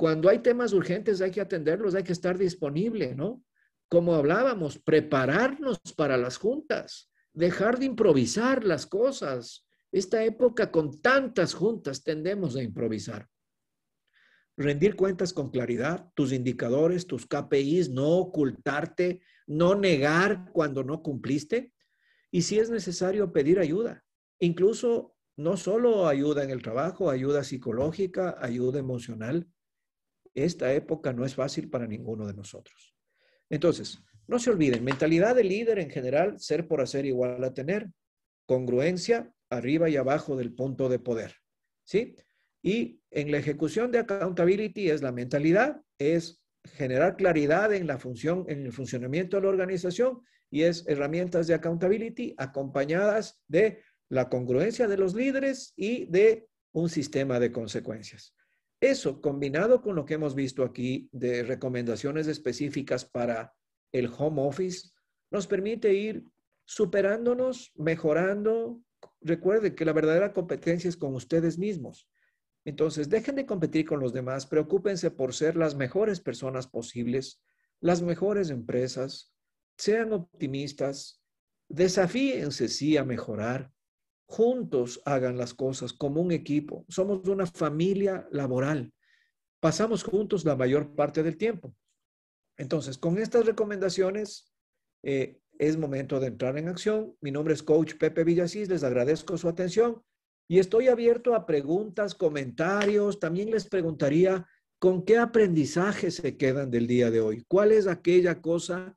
cuando hay temas urgentes hay que atenderlos, hay que estar disponible, ¿no? Como hablábamos, prepararnos para las juntas, dejar de improvisar las cosas. Esta época con tantas juntas tendemos a improvisar. Rendir cuentas con claridad, tus indicadores, tus KPIs, no ocultarte, no negar cuando no cumpliste. Y si es necesario, pedir ayuda. Incluso no solo ayuda en el trabajo, ayuda psicológica, ayuda emocional. Esta época no es fácil para ninguno de nosotros. Entonces, no se olviden, mentalidad de líder en general, ser por hacer igual a tener, congruencia arriba y abajo del punto de poder, ¿sí? Y en la ejecución de accountability es la mentalidad, es generar claridad en la función, en el funcionamiento de la organización y es herramientas de accountability acompañadas de la congruencia de los líderes y de un sistema de consecuencias. Eso, combinado con lo que hemos visto aquí de recomendaciones específicas para el home office, nos permite ir superándonos, mejorando. Recuerde que la verdadera competencia es con ustedes mismos. Entonces, dejen de competir con los demás, preocúpense por ser las mejores personas posibles, las mejores empresas, sean optimistas, desafíense sí a mejorar, juntos hagan las cosas como un equipo. Somos una familia laboral. Pasamos juntos la mayor parte del tiempo. Entonces, con estas recomendaciones, eh, es momento de entrar en acción. Mi nombre es Coach Pepe Villasís. Les agradezco su atención y estoy abierto a preguntas, comentarios. También les preguntaría con qué aprendizaje se quedan del día de hoy. ¿Cuál es aquella cosa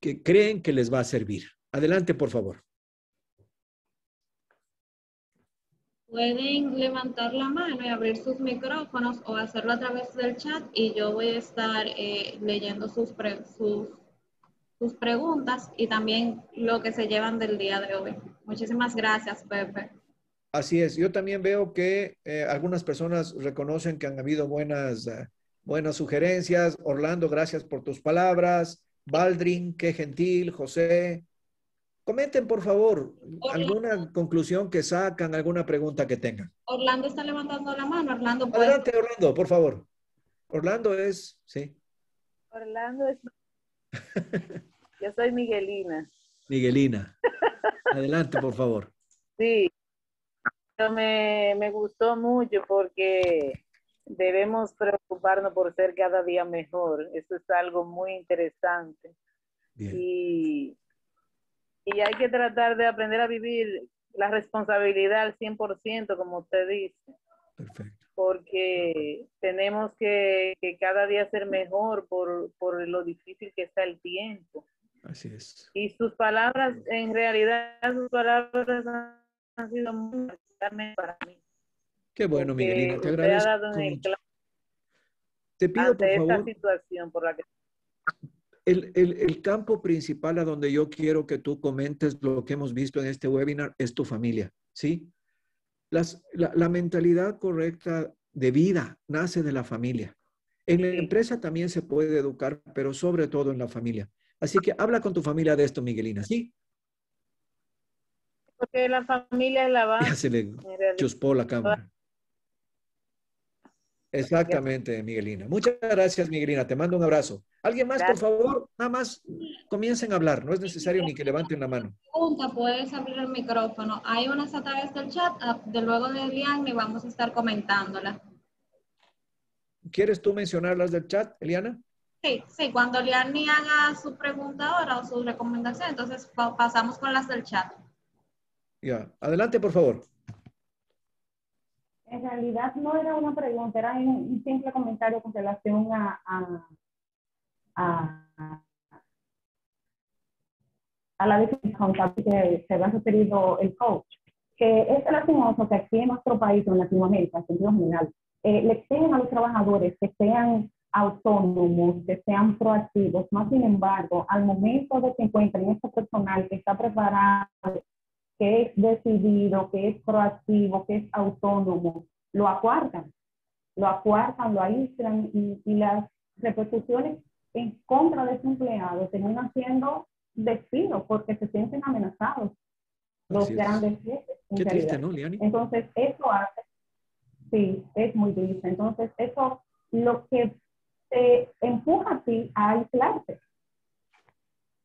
que creen que les va a servir? Adelante, por favor. pueden levantar la mano y abrir sus micrófonos o hacerlo a través del chat y yo voy a estar eh, leyendo sus, sus, sus, preguntas y también lo que se llevan del día de hoy. Muchísimas gracias, Pepe. Así es, yo también veo que eh, algunas personas reconocen que han habido buenas, eh, buenas sugerencias. Orlando, gracias por tus palabras. Baldrin, qué gentil. José, Comenten, por favor, alguna conclusión que sacan, alguna pregunta que tengan. Orlando está levantando la mano. Orlando, pues. Adelante, Orlando, por favor. Orlando es, sí. Orlando es... [LAUGHS] Yo soy Miguelina. Miguelina. Adelante, por favor. Sí. Me, gustó mucho porque debemos preocuparnos por ser cada día mejor. Eso es algo muy interesante. Y y hay que tratar de aprender a vivir la responsabilidad al 100%, como usted dice. Perfecto. Porque tenemos que, cada día ser mejor por, por, lo difícil que está el tiempo. Así es. Y sus palabras, en realidad, sus palabras han sido muy para mí. Qué bueno, Miguelina, te agradezco. Te pido, por favor, esta situación por la que el, campo principal a donde yo quiero que tú comentes lo que hemos visto en este webinar es tu familia, ¿sí? la, la, mentalidad correcta de vida nace de la familia. En la empresa también se puede educar, pero sobre todo en la familia. Así que habla con tu familia de esto, Miguelina, ¿sí? Porque la familia es la base. [LAUGHS] Ya se le chuspó la cámara. Exactamente, Miguelina. Muchas gracias, Miguelina. Te mando un abrazo. ¿Alguien más, por favor? Nada más comiencen a hablar. No es necesario ni que levanten la mano. puedes abrir el micrófono. Hay unas a través del chat. Ah, de luego de Eliane vamos a estar comentándola. ¿Quieres tú mencionar las del chat, Eliana? Sí, sí, cuando Liani haga su pregunta ahora o su recomendación, entonces pasamos con las del chat. Ya, adelante por favor. En realidad no era una pregunta, era un, simple comentario con relación a, a, la decisión que se ha referido el coach, que es lastimoso que aquí en nuestro país, en Latinoamérica, en sentido general, eh, le exigen a los trabajadores que sean autónomos, que sean proactivos. Más sin embargo, al momento de que encuentren este personal que está preparado que es decidido, que es proactivo, que es autónomo, lo acuerdan, lo acuerdan, lo aíslan y, las repercusiones en contra de su empleado terminan haciendo destino, porque se sienten amenazados los grandes jefes. Entonces, eso hace, sí, es muy difícil Entonces, eso lo que te empuja a ti a aislarte,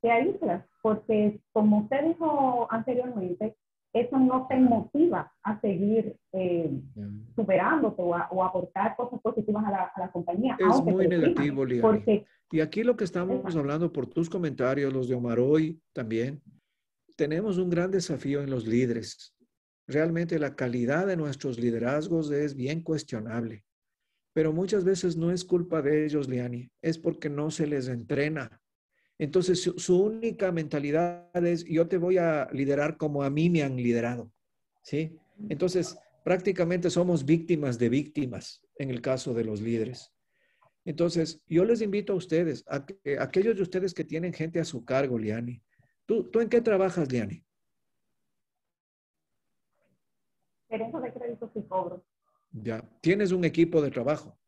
te aíslas porque como usted dijo anteriormente, eso no te motiva a seguir eh, superándote o, a, aportar cosas positivas a la, a la compañía. Es muy negativo, Liani. Y aquí lo que estamos hablando por tus comentarios, los de Omar hoy también, tenemos un gran desafío en los líderes. Realmente la calidad de nuestros liderazgos es bien cuestionable, pero muchas veces no es culpa de ellos, Liani, es porque no se les entrena entonces su, única mentalidad es yo te voy a liderar como a mí me han liderado, ¿sí? Entonces prácticamente somos víctimas de víctimas en el caso de los líderes. Entonces yo les invito a ustedes, a, aquellos de ustedes que tienen gente a su cargo, Liani. ¿Tú, tú en qué trabajas, Liani? Gerente de créditos y cobros. Ya, tienes un equipo de trabajo.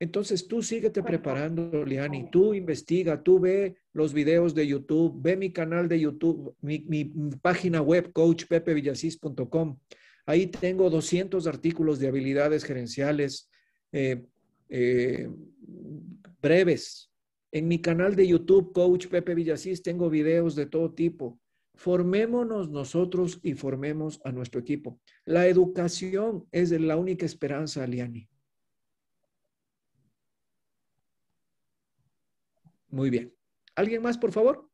Entonces tú síguete preparando, Liani. Tú investiga, tú ve los videos de YouTube, ve mi canal de YouTube, mi, página web coachpepevillasis.com. Ahí tengo 200 artículos de habilidades gerenciales eh, eh, breves. En mi canal de YouTube, Coach Pepe tengo videos de todo tipo. Formémonos nosotros y formemos a nuestro equipo. La educación es la única esperanza, Liani. Muy bien. ¿Alguien más, por favor?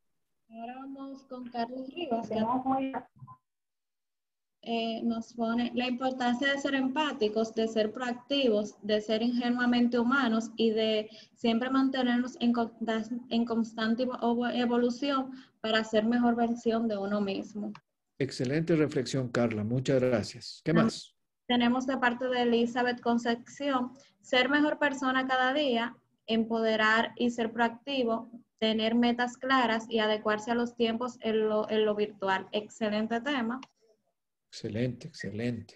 Ahora vamos con Carlos Rivas. Eh, nos pone la importancia de ser empáticos, de ser proactivos, de ser ingenuamente humanos y de siempre mantenernos en, en constante evolución para ser mejor versión de uno mismo. Excelente reflexión, Carla. Muchas gracias. ¿Qué más? Tenemos de parte de Elizabeth Concepción, ser mejor persona cada día, empoderar y ser proactivo, tener metas claras y adecuarse a los tiempos en lo, virtual. Excelente tema. Excelente, excelente.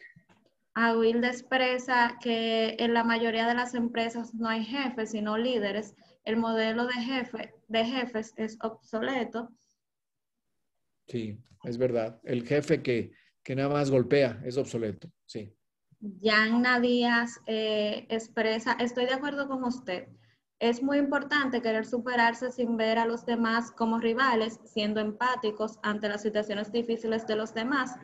A Wilde expresa que en la mayoría de las empresas no hay jefes, sino líderes. El modelo de, jefe, de jefes es obsoleto. Sí, es verdad. El jefe que, nada más golpea es obsoleto, sí. Yanna Díaz eh, expresa, estoy de acuerdo con usted. Es muy importante querer superarse sin ver a los demás como rivales, siendo empáticos ante las situaciones difíciles de los demás,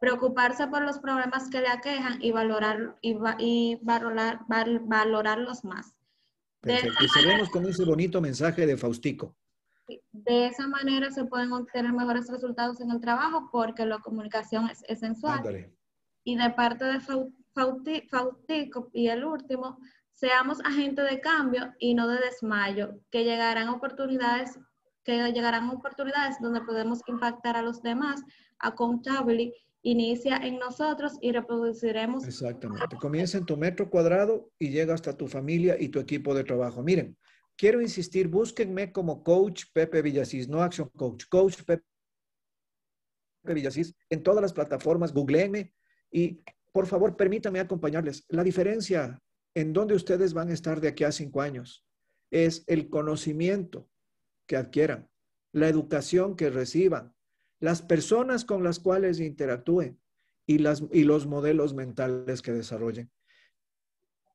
preocuparse por los problemas que le aquejan y, valorar, y, valorar, los valorarlos más. Perfecto. Y seguimos con ese bonito mensaje de Faustico. De esa manera se pueden obtener mejores resultados en el trabajo porque la comunicación es esencial. Y de parte de Faustico y el último, Seamos agentes de cambio y no de desmayo, que llegarán oportunidades, que llegarán oportunidades donde podemos impactar a los demás. Accountability inicia en nosotros y reproduciremos. Exactamente. Comienza en tu metro cuadrado y llega hasta tu familia y tu equipo de trabajo. Miren, quiero insistir, búsquenme como coach Pepe Villasís, no Action Coach, coach Pepe Villasís en todas las plataformas, googleenme y por favor permítanme acompañarles. La diferencia en dónde ustedes van a estar de aquí a cinco años. Es el conocimiento que adquieran, la educación que reciban, las personas con las cuales interactúen y, las, y los modelos mentales que desarrollen.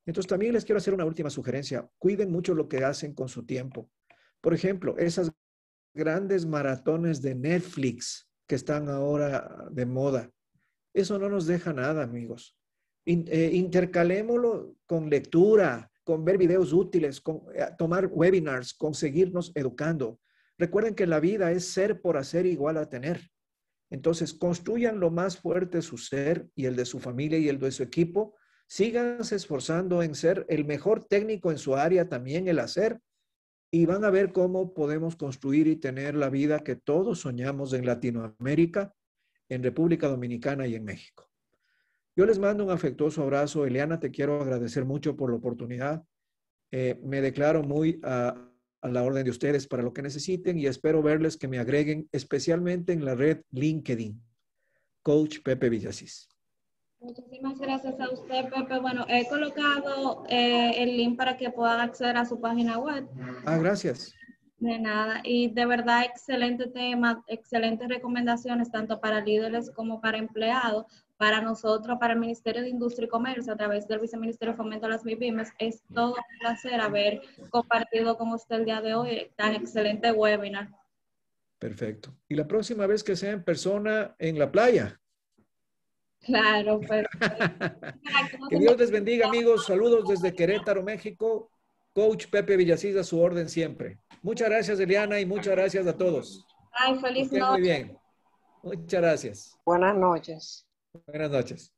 Entonces también les quiero hacer una última sugerencia. Cuiden mucho lo que hacen con su tiempo. Por ejemplo, esas grandes maratones de Netflix que están ahora de moda. Eso no nos deja nada, amigos. Eh, intercalémoslo con lectura, con ver videos útiles, con eh, tomar webinars, con seguirnos educando. Recuerden que la vida es ser por hacer igual a tener. Entonces, construyan lo más fuerte su ser y el de su familia y el de su equipo. Síganse esforzando en ser el mejor técnico en su área, también el hacer, y van a ver cómo podemos construir y tener la vida que todos soñamos en Latinoamérica, en República Dominicana y en México. Yo les mando un afectuoso abrazo. Eliana, te quiero agradecer mucho por la oportunidad. Eh, me declaro muy a, la orden de ustedes para lo que necesiten y espero verles que me agreguen, especialmente en la red LinkedIn. Coach Pepe Villasís. Muchísimas gracias a usted, Pepe. Bueno, he colocado eh, el link para que puedan acceder a su página web. Ah, gracias. De nada. Y de verdad, excelente tema, excelentes recomendaciones, tanto para líderes como para empleados para nosotros, para el Ministerio de Industria y Comercio, a través del Viceministerio de Fomento a las MIPIMES, es todo un placer haber compartido con usted el día de hoy tan excelente webinar. Perfecto. ¿Y la próxima vez que sea en persona en la playa? Claro, [LAUGHS] perfecto. Pues. que Dios les bendiga, amigos. Saludos desde Querétaro, México. Coach Pepe Villacís a su orden siempre. Muchas gracias, Eliana, y muchas gracias a todos. Ay, feliz noche. Muy bien. Muchas gracias. Buenas noches. Buenas noches.